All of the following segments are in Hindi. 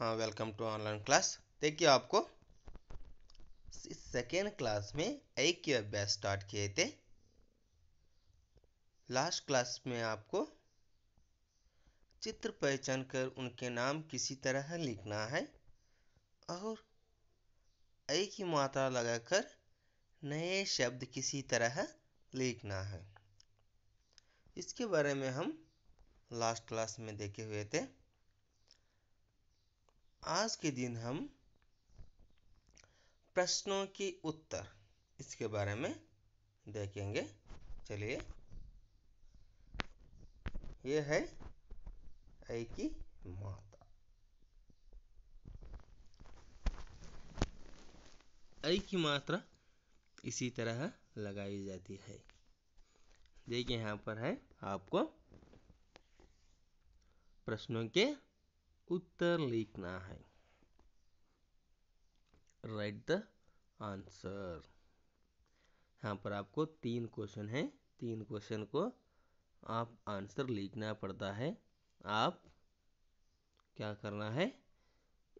हाँ वेलकम टू ऑनलाइन क्लास देखिए आपको इस सेकेंड क्लास में एक के अभ्यास स्टार्ट किए थे लास्ट क्लास में आपको चित्र पहचान कर उनके नाम किसी तरह लिखना है और ऐ की मात्रा लगाकर नए शब्द किसी तरह लिखना है इसके बारे में हम लास्ट क्लास में देखे हुए थे आज के दिन हम प्रश्नों की उत्तर इसके बारे में देखेंगे चलिए ये है आई की माता आई की मात्रा इसी तरह लगाई जाती है देखिए यहां पर है आपको प्रश्नों के उत्तर लिखना है राइट द आंसर यहाँ पर आपको तीन क्वेश्चन है तीन क्वेश्चन को आप आंसर लिखना पड़ता है आप क्या करना है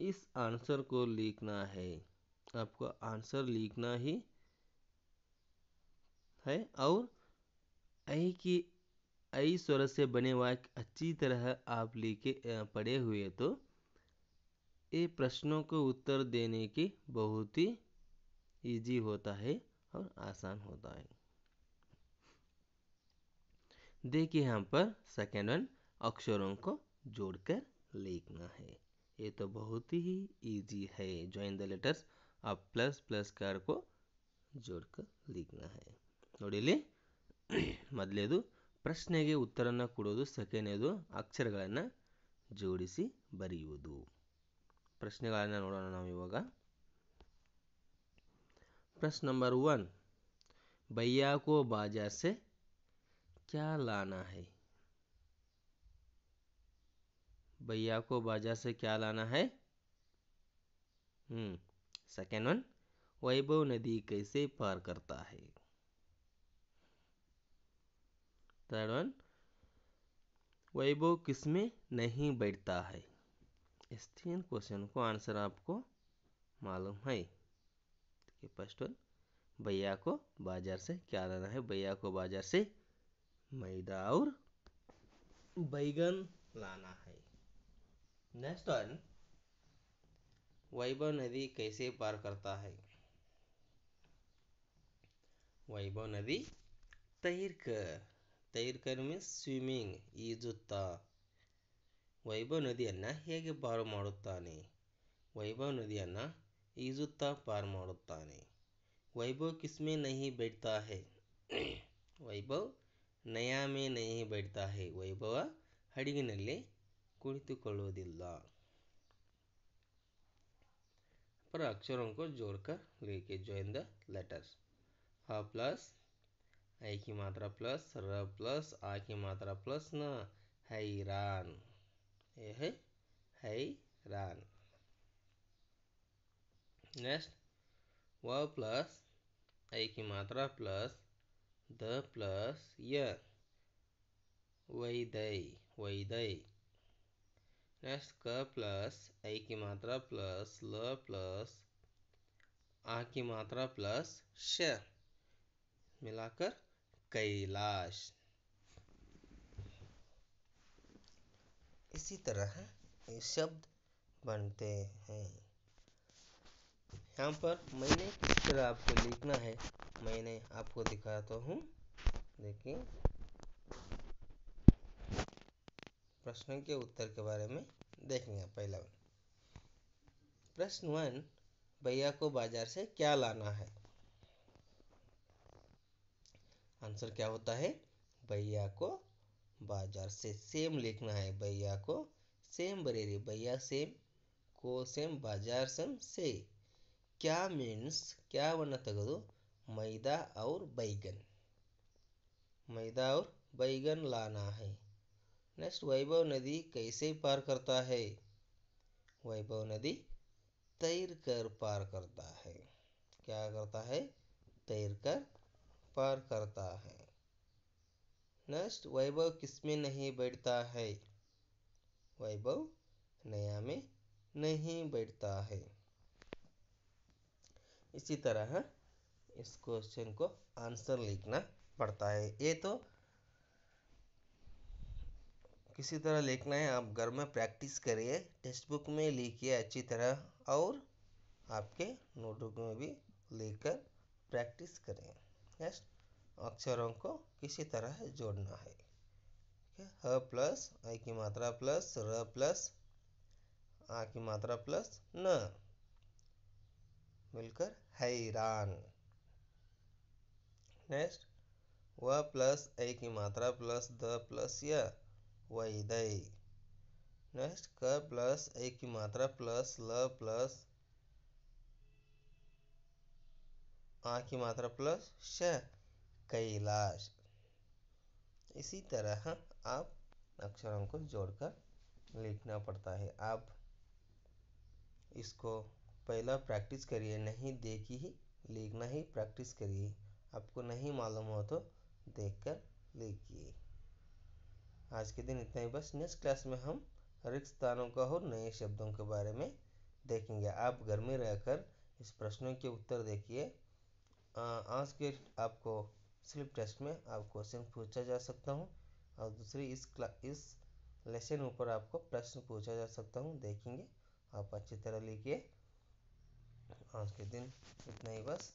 इस आंसर को लिखना है आपको आंसर लिखना ही है और आई की ई स्वर से बने वाक्य अच्छी तरह आप लिखे पढ़े हुए तो ये प्रश्नों को उत्तर देने की बहुत ही इजी होता है और आसान होता है देखिए यहाँ पर सेकेंड वन अक्षरों को जोड़कर लिखना है ये तो बहुत ही इजी है ज्वाइन द लेटर्स आप प्लस प्लस कार को जोड़कर लिखना है ले दो प्रश्ने उत्तर को सकने अक्षर जोड़ी बरियो प्रश्न नोड़ नाव प्रश्न नंबर वन भैया को बाजार से क्या लाना है भैया को बाजार से क्या लाना है सेकेंड वन वैभव नदी कैसे पार करता है थर्ड वन वैभव किसमें नहीं बैठता है इस तीन क्वेश्चन को आंसर आपको मालूम है फर्स्ट वन भैया को बाजार से क्या लाना है भैया को बाजार से मैदा और बैगन लाना है नेक्स्ट वन वैभव नदी कैसे पार करता है वैभव नदी तैर कर ತೈರ್ ಕರ್ಮಿ ಸ್ವಿಮ್ಮಿಂಗ್ ಈಜುತ್ತಾ ವೈಭವ್ ನದಿಯನ್ನ ಹೇಗೆ ಪಾರು ಮಾಡುತ್ತಾನೆ ವೈಭವ್ ನದಿಯನ್ನ ಈಜುತ್ತಾ ಪಾರು ಮಾಡುತ್ತಾನೆ ವೈಭವ್ ಕಿಸ್ಮೆ ನಹಿ ಬೆಡ್ತಾ ಹೇ ವೈಭವ್ ನಯಾಮೆ ನಹಿ ಬೆಡ್ತಾ ಹೇ ವೈಭವ ಹಡಗಿನಲ್ಲಿ ಕುಳಿತುಕೊಳ್ಳುವುದಿಲ್ಲ ಪರ अक्षरों को जोड़कर लिखिए ज्वाइन ಪ್ಲಸ್ ऐ की मात्रा प्लस र प्लस आ की मात्रा प्लस न हैरान ये है हैरान नेक्स्ट व प्लस ऐ की मात्रा प्लस द प्लस य वैदय वैदय नेक्स्ट क प्लस ऐ की मात्रा प्लस ल प्लस आ की मात्रा प्लस श मिलाकर कैलाश इसी तरह ये शब्द बनते हैं यहाँ पर मैंने किस तरह आपको लिखना है मैंने आपको दिखाता हूँ देखिए प्रश्न के उत्तर के बारे में देखेंगे पहला प्रश्न वन भैया को बाजार से क्या लाना है आंसर क्या होता है भैया को बाजार से सेम लिखना है भैया को सेम बरेरी भैया सेम को सेम बाजार सेम से क्या मीन्स ಕ್ಯಾವನ್ನು ತೆಗೆದು मैदा और बैगन मैदा और बैगन लाना है नेक्स्ट वैभव नदी कैसे पार करता है वैभव नदी तैर कर पार करता है क्या करता है तैर कर पार करता है नष्ट वैभव किसमें नहीं बैठता है वैभव नया में नहीं बैठता है इसी तरह इस क्वेश्चन को आंसर लिखना पड़ता है ये तो किसी तरह लिखना है आप घर में प्रैक्टिस करिए टेक्स्ट बुक में लिखिए अच्छी तरह और आपके नोटबुक में भी लेकर प्रैक्टिस करें नेक्स्ट अक्षरों को किसी तरह जोड़ना है ठीक है ह प्लस अ की मात्रा प्लस र प्लस आ की मात्रा प्लस न मिलकर हैरान नेक्स्ट व प्लस ए की मात्रा प्लस द प्लस य वैदय नेक्स्ट क प्लस ए की मात्रा प्लस ल प्लस आ की मात्रा प्लस श कैलाश इसी तरह आप अक्षरों को जोड़कर लिखना पड़ता है आप इसको पहला प्रैक्टिस करिए नहीं देखी ही लिखना ही प्रैक्टिस करिए आपको नहीं मालूम हो तो देखकर लिखिए आज के दिन इतना ही बस नेक्स्ट क्लास में हम रिक्त स्थानों का और नए शब्दों के बारे में देखेंगे आप घर में रहकर इस प्रश्नों के उत्तर देखिए आज के आपको स्लिप टेस्ट में आप क्वेश्चन पूछा जा सकता हूँ और दूसरी इस क्ला इस लेसन ऊपर आपको प्रश्न पूछा जा सकता हूँ देखेंगे आप अच्छी तरह लिखिए आज के दिन इतना ही बस